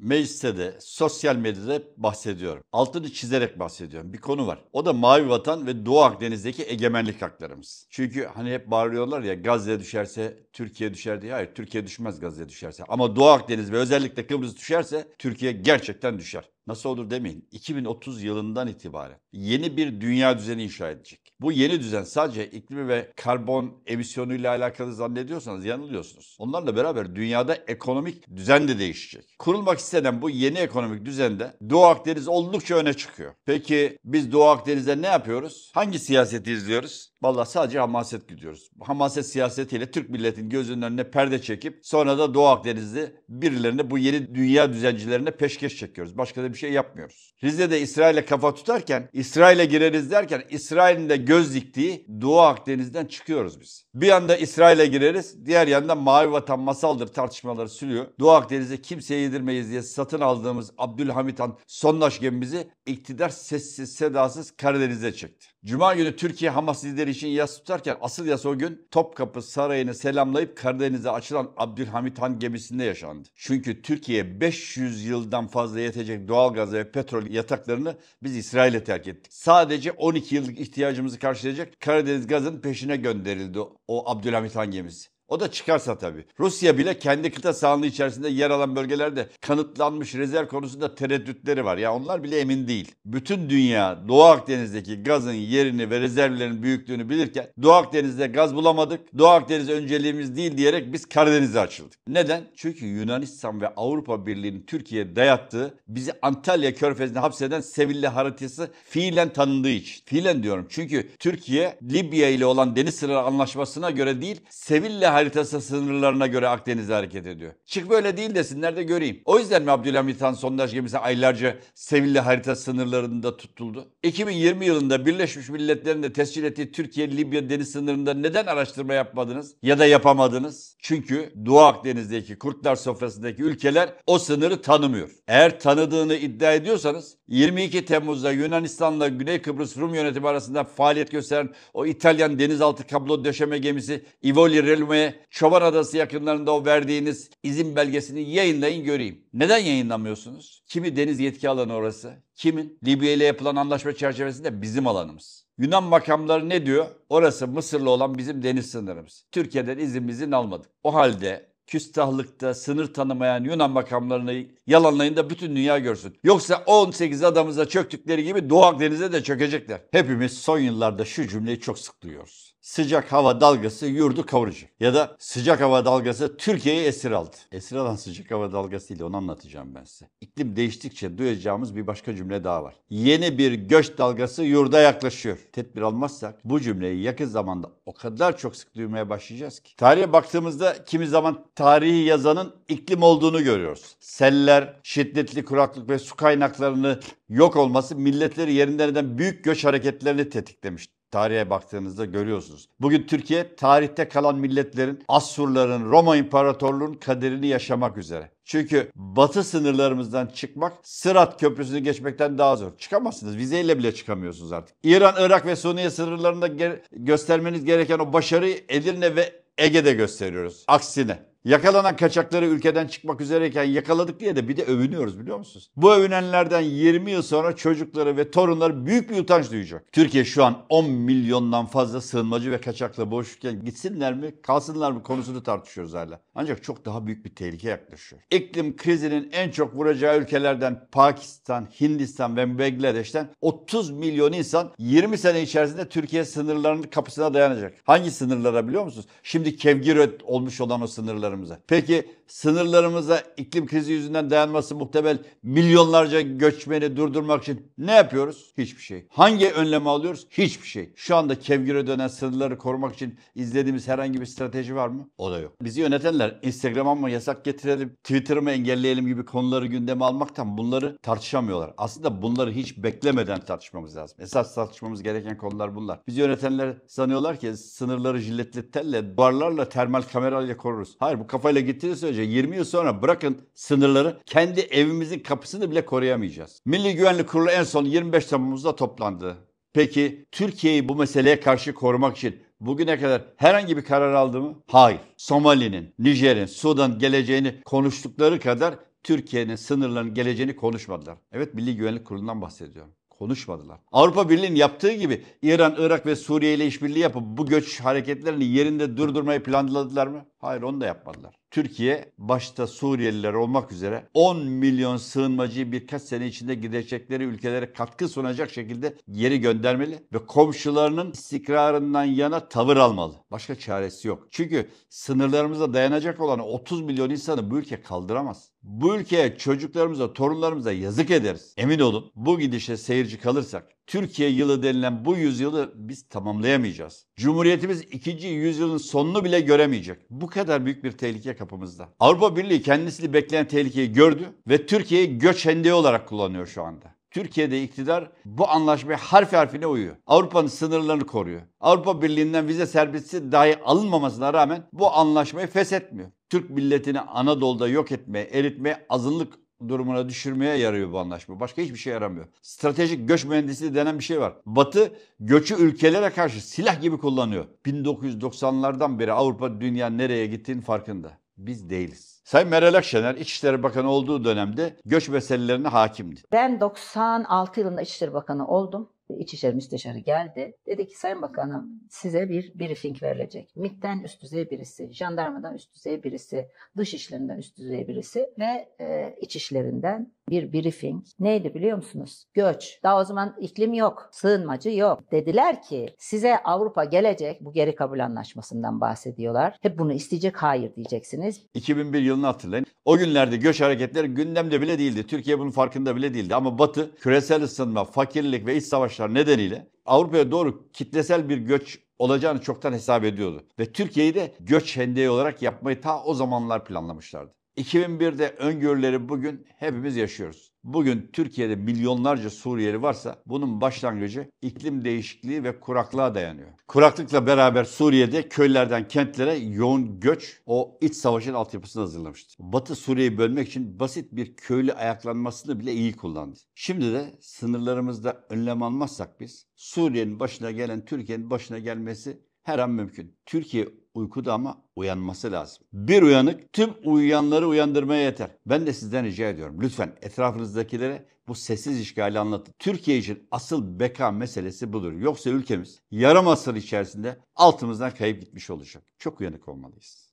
mecliste de sosyal medyada bahsediyorum. Altını çizerek bahsediyorum. Bir konu var. O da Mavi Vatan ve Doğu Akdeniz'deki egemenlik haklarımız. Çünkü hani hep bağırıyorlar ya Gazze düşerse Türkiye düşer diye. Hayır Türkiye düşmez Gazze düşerse. Ama Doğu Akdeniz ve özellikle Kıbrıs düşerse Türkiye gerçekten düşer. Nasıl olur demeyin. 2030 yılından itibaren yeni bir dünya düzeni inşa edecek. Bu yeni düzen sadece iklimi ve karbon emisyonuyla alakalı zannediyorsanız yanılıyorsunuz. Onlarla beraber dünyada ekonomik düzen de değişecek. Kurulmak istenen bu yeni ekonomik düzende Doğu Akdeniz oldukça öne çıkıyor. Peki biz Doğu Akdeniz'de ne yapıyoruz? Hangi siyaseti izliyoruz? Valla sadece hamaset gidiyoruz. Hamaset siyasetiyle Türk milletinin gözünün önüne perde çekip sonra da Doğu Akdeniz'de birilerini bu yeni dünya düzencilerine peşkeş çekiyoruz. Başka da bir şey şey yapmıyoruz. Rize'de İsrail'e kafa tutarken, İsrail'e gireriz derken İsrail'in de göz diktiği Doğu Akdeniz'den çıkıyoruz biz. Bir yanda İsrail'e gireriz, diğer yanda Mavi Vatan masaldır tartışmaları sürüyor. Doğu Akdeniz'e kimseye yedirmeyiz diye satın aldığımız Abdülhamit Han sondaj gemimizi iktidar sessiz sedasız Karadeniz'e çekti. Cuma günü Türkiye Hamas lideri için yas tutarken asıl yas o gün Topkapı Sarayı'nı selamlayıp Karadeniz'e açılan Abdülhamit Han gemisinde yaşandı. Çünkü Türkiye 500 yıldan fazla yetecek doğal doğalgaz ve petrol yataklarını biz İsrail'e terk ettik. Sadece 12 yıllık ihtiyacımızı karşılayacak Karadeniz gazının peşine gönderildi o Abdülhamit Han gemisi. O da çıkarsa tabii. Rusya bile kendi kıta sahanlığı içerisinde yer alan bölgelerde kanıtlanmış rezerv konusunda tereddütleri var. Ya yani onlar bile emin değil. Bütün dünya Doğu Akdeniz'deki gazın yerini ve rezervlerin büyüklüğünü bilirken Doğu Akdeniz'de gaz bulamadık. Doğu Akdeniz önceliğimiz değil diyerek biz Karadeniz'e açıldık. Neden? Çünkü Yunanistan ve Avrupa Birliği'nin Türkiye'ye dayattığı bizi Antalya körfezine hapseden Sevilla haritası fiilen tanındığı için. Fiilen diyorum çünkü Türkiye Libya ile olan deniz sınırı anlaşmasına göre değil Sevilla haritası sınırlarına göre Akdeniz'e hareket ediyor. Çık böyle değil desinler de göreyim. O yüzden mi Abdülhamit Han sondaj gemisi aylarca Sevilla harita sınırlarında tutuldu? 2020 yılında Birleşmiş Milletler'in de tescil ettiği Türkiye-Libya deniz sınırında neden araştırma yapmadınız ya da yapamadınız? Çünkü Doğu Akdeniz'deki Kurtlar Sofrası'ndaki ülkeler o sınırı tanımıyor. Eğer tanıdığını iddia ediyorsanız 22 Temmuz'da Yunanistan'la Güney Kıbrıs Rum yönetimi arasında faaliyet gösteren o İtalyan denizaltı kablo döşeme gemisi Ivoli Relume'ye Çoban Adası yakınlarında o verdiğiniz izin belgesini yayınlayın göreyim. Neden yayınlamıyorsunuz? Kimi deniz yetki alanı orası? Kimin? Libya ile yapılan anlaşma çerçevesinde bizim alanımız. Yunan makamları ne diyor? Orası Mısırlı olan bizim deniz sınırımız. Türkiye'den izin izin almadık. O halde küstahlıkta sınır tanımayan Yunan makamlarını yalanlayın da bütün dünya görsün. Yoksa 18 adamıza çöktükleri gibi Doğu Akdeniz'e de çökecekler. Hepimiz son yıllarda şu cümleyi çok sık duyuyoruz. Sıcak hava dalgası yurdu kavurucu Ya da sıcak hava dalgası Türkiye'yi esir aldı. Esir alan sıcak hava dalgası ile onu anlatacağım ben size. İklim değiştikçe duyacağımız bir başka cümle daha var. Yeni bir göç dalgası yurda yaklaşıyor. Tedbir almazsak bu cümleyi yakın zamanda o kadar çok sık duymaya başlayacağız ki. Tarihe baktığımızda kimi zaman tarihi yazanın iklim olduğunu görüyoruz. Seller, şiddetli kuraklık ve su kaynaklarını yok olması milletleri yerinden eden büyük göç hareketlerini tetiklemiş. Tarihe baktığınızda görüyorsunuz. Bugün Türkiye tarihte kalan milletlerin, Asurların, Roma İmparatorluğu'nun kaderini yaşamak üzere. Çünkü batı sınırlarımızdan çıkmak Sırat Köprüsü'nü geçmekten daha zor. Çıkamazsınız. Vizeyle bile çıkamıyorsunuz artık. İran, Irak ve Suriye sınırlarında ger- göstermeniz gereken o başarıyı Edirne ve Ege'de gösteriyoruz. Aksine Yakalanan kaçakları ülkeden çıkmak üzereyken yakaladık diye de bir de övünüyoruz biliyor musunuz? Bu övünenlerden 20 yıl sonra çocukları ve torunları büyük bir utanç duyacak. Türkiye şu an 10 milyondan fazla sığınmacı ve kaçakla boğuşurken gitsinler mi kalsınlar mı konusunu tartışıyoruz hala. Ancak çok daha büyük bir tehlike yaklaşıyor. İklim krizinin en çok vuracağı ülkelerden Pakistan, Hindistan ve Bangladeş'ten 30 milyon insan 20 sene içerisinde Türkiye sınırlarının kapısına dayanacak. Hangi sınırlara biliyor musunuz? Şimdi kevgir olmuş olan o sınırlar sınırlarımıza. Peki sınırlarımıza iklim krizi yüzünden dayanması muhtemel milyonlarca göçmeni durdurmak için ne yapıyoruz? Hiçbir şey. Hangi önlemi alıyoruz? Hiçbir şey. Şu anda kevgire dönen sınırları korumak için izlediğimiz herhangi bir strateji var mı? O da yok. Bizi yönetenler Instagram'a mı yasak getirelim, Twitter'ı mı engelleyelim gibi konuları gündeme almaktan bunları tartışamıyorlar. Aslında bunları hiç beklemeden tartışmamız lazım. Esas tartışmamız gereken konular bunlar. Bizi yönetenler sanıyorlar ki sınırları jiletli telle, barlarla, termal kamerayla koruruz. Hayır bu kafayla gittiği sürece 20 yıl sonra bırakın sınırları kendi evimizin kapısını bile koruyamayacağız. Milli Güvenlik Kurulu en son 25 Temmuz'da toplandı. Peki Türkiye'yi bu meseleye karşı korumak için bugüne kadar herhangi bir karar aldı mı? Hayır. Somali'nin, Nijer'in, Sudan geleceğini konuştukları kadar Türkiye'nin sınırlarının geleceğini konuşmadılar. Evet Milli Güvenlik Kurulu'ndan bahsediyorum konuşmadılar. Avrupa Birliği'nin yaptığı gibi İran, Irak ve Suriye ile işbirliği yapıp bu göç hareketlerini yerinde durdurmayı planladılar mı? Hayır onu da yapmadılar. Türkiye başta Suriyeliler olmak üzere 10 milyon sığınmacıyı birkaç sene içinde gidecekleri ülkelere katkı sunacak şekilde geri göndermeli ve komşularının istikrarından yana tavır almalı. Başka çaresi yok. Çünkü sınırlarımıza dayanacak olan 30 milyon insanı bu ülke kaldıramaz. Bu ülkeye çocuklarımıza, torunlarımıza yazık ederiz. Emin olun bu gidişe seyirci kalırsak Türkiye yılı denilen bu yüzyılı biz tamamlayamayacağız. Cumhuriyetimiz ikinci yüzyılın sonunu bile göremeyecek. Bu kadar büyük bir tehlike kapımızda. Avrupa Birliği kendisini bekleyen tehlikeyi gördü ve Türkiye'yi göç hendeği olarak kullanıyor şu anda. Türkiye'de iktidar bu anlaşmaya harf harfine uyuyor. Avrupa'nın sınırlarını koruyor. Avrupa Birliği'nden vize serbestisi dahi alınmamasına rağmen bu anlaşmayı feshetmiyor. Türk milletini Anadolu'da yok etmeye, eritmeye azınlık durumuna düşürmeye yarıyor bu anlaşma. Başka hiçbir şey yaramıyor. Stratejik göç mühendisliği denen bir şey var. Batı göçü ülkelere karşı silah gibi kullanıyor. 1990'lardan beri Avrupa dünya nereye gittiğinin farkında. Biz değiliz. Sayın Meral Akşener İçişleri Bakanı olduğu dönemde göç meselelerine hakimdi. Ben 96 yılında İçişleri Bakanı oldum. İçişleri Müsteşarı geldi. Dedi ki Sayın Bakanım size bir briefing verilecek. MİT'ten üst düzey birisi, jandarmadan üst düzey birisi, dışişlerinden üst düzey birisi ve e, içişlerinden bir briefing. Neydi biliyor musunuz? Göç. Daha o zaman iklim yok, sığınmacı yok. Dediler ki size Avrupa gelecek. Bu geri kabul anlaşmasından bahsediyorlar. Hep bunu isteyecek, hayır diyeceksiniz. 2001 yılını hatırlayın. O günlerde göç hareketleri gündemde bile değildi. Türkiye bunun farkında bile değildi. Ama Batı küresel ısınma, fakirlik ve iç savaşlar nedeniyle Avrupa'ya doğru kitlesel bir göç olacağını çoktan hesap ediyordu. Ve Türkiye'yi de göç hendeği olarak yapmayı ta o zamanlar planlamışlardı. 2001'de öngörüleri bugün hepimiz yaşıyoruz. Bugün Türkiye'de milyonlarca Suriyeli varsa bunun başlangıcı iklim değişikliği ve kuraklığa dayanıyor. Kuraklıkla beraber Suriye'de köylerden kentlere yoğun göç o iç savaşın altyapısını hazırlamıştı. Batı Suriye'yi bölmek için basit bir köylü ayaklanmasını bile iyi kullandı. Şimdi de sınırlarımızda önlem almazsak biz Suriye'nin başına gelen Türkiye'nin başına gelmesi her an mümkün. Türkiye uykuda ama uyanması lazım. Bir uyanık tüm uyuyanları uyandırmaya yeter. Ben de sizden rica ediyorum. Lütfen etrafınızdakilere bu sessiz işgali anlatın. Türkiye için asıl beka meselesi budur. Yoksa ülkemiz yarım asır içerisinde altımızdan kayıp gitmiş olacak. Çok uyanık olmalıyız.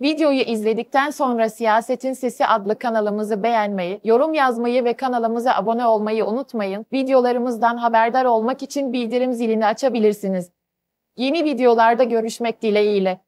Videoyu izledikten sonra Siyasetin Sesi adlı kanalımızı beğenmeyi, yorum yazmayı ve kanalımıza abone olmayı unutmayın. Videolarımızdan haberdar olmak için bildirim zilini açabilirsiniz. Yeni videolarda görüşmek dileğiyle.